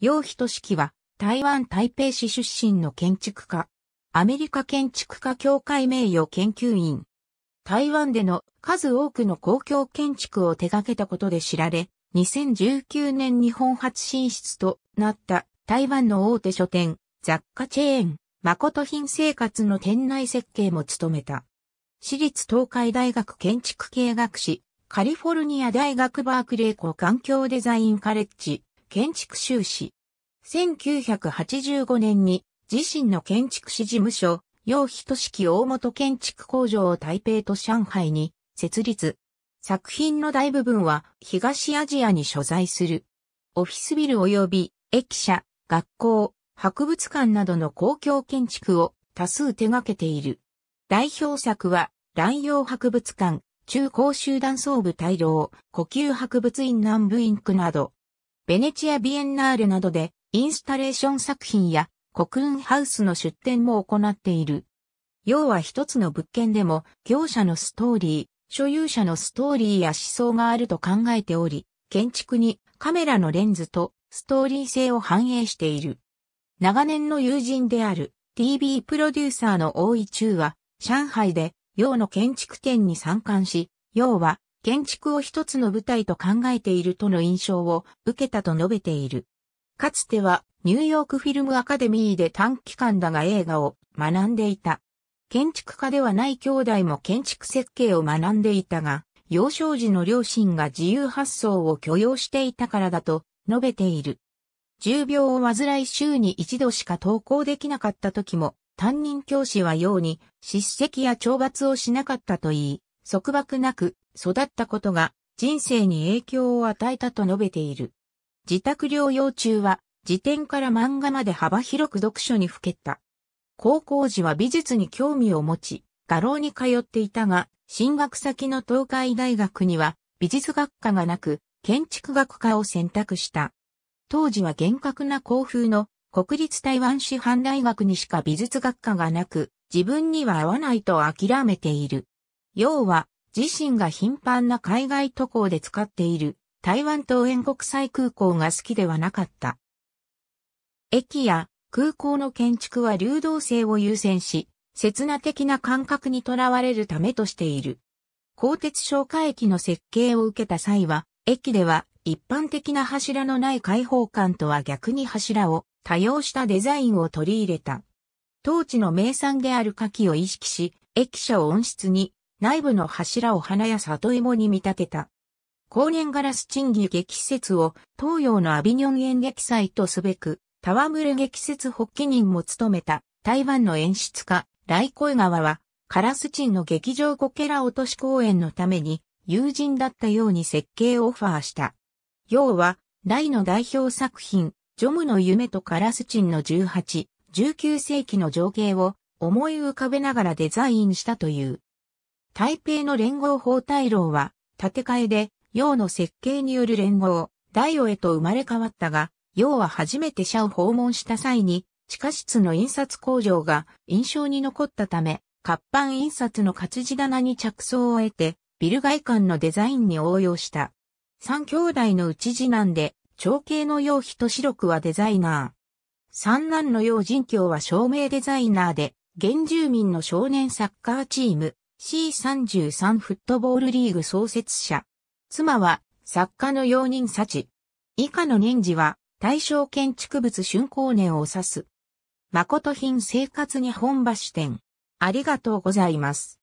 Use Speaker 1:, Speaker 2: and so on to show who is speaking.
Speaker 1: 楊人式は台湾台北市出身の建築家。アメリカ建築家協会名誉研究員。台湾での数多くの公共建築を手掛けたことで知られ、2019年日本初進出となった台湾の大手書店、雑貨チェーン、誠品生活の店内設計も務めた。私立東海大学建築系学士、カリフォルニア大学バークレー校環境デザインカレッジ、建築修士、1985年に自身の建築士事務所、楊都式大元建築工場を台北と上海に設立。作品の大部分は東アジアに所在する。オフィスビル及び駅舎、学校、博物館などの公共建築を多数手掛けている。代表作は、乱用博物館、中高集団総部大老、呼吸博物院南部インクなど、ベネチアビエンナーレなどでインスタレーション作品や国運ハウスの出展も行っている。要は一つの物件でも業者のストーリー、所有者のストーリーや思想があると考えており、建築にカメラのレンズとストーリー性を反映している。長年の友人である TV プロデューサーの大井中は、上海で洋の建築展に参観し、洋は建築を一つの舞台と考えているとの印象を受けたと述べている。かつてはニューヨークフィルムアカデミーで短期間だが映画を学んでいた。建築家ではない兄弟も建築設計を学んでいたが、幼少時の両親が自由発想を許容していたからだと述べている。重病を患い週に一度しか登校できなかった時も、担任教師はように叱責や懲罰をしなかったといい、束縛なく育ったことが人生に影響を与えたと述べている。自宅療養中は、辞典から漫画まで幅広く読書にふけた。高校時は美術に興味を持ち、画廊に通っていたが、進学先の東海大学には美術学科がなく、建築学科を選択した。当時は厳格な校風の国立台湾師範大学にしか美術学科がなく、自分には合わないと諦めている。要は、自身が頻繁な海外渡航で使っている台湾東園国際空港が好きではなかった。駅や空港の建築は流動性を優先し、刹那的な感覚にとらわれるためとしている。鋼鉄消火液の設計を受けた際は、駅では一般的な柱のない開放感とは逆に柱を多用したデザインを取り入れた。当地の名産である牡蠣を意識し、駅舎を温室に、内部の柱を花や里芋に見立てた。光年ガラス賃儀劇説を東洋のアビニョン演劇祭とすべく、戯れ劇説発起人も務めた台湾の演出家、ライコイ川は、カラスチンの劇場こケラ落とし公演のために、友人だったように設計をオファーした。要は、大の代表作品、ジョムの夢とカラスチンの18、19世紀の情景を思い浮かべながらデザインしたという。台北の連合法大楼は、建て替えで洋の設計による連合、大王へと生まれ変わったが、洋は初めて社を訪問した際に、地下室の印刷工場が印象に残ったため、活版印刷の活字棚に着想を得て、ビル外観のデザインに応用した。三兄弟のうち次男で、長兄の洋人白くはデザイナー。三男の洋人教は照明デザイナーで、原住民の少年サッカーチーム C33 フットボールリーグ創設者。妻は作家の容認幸。以下の人事は対象建築物竣工年を指す。誠品生活に本橋店。ありがとうございます。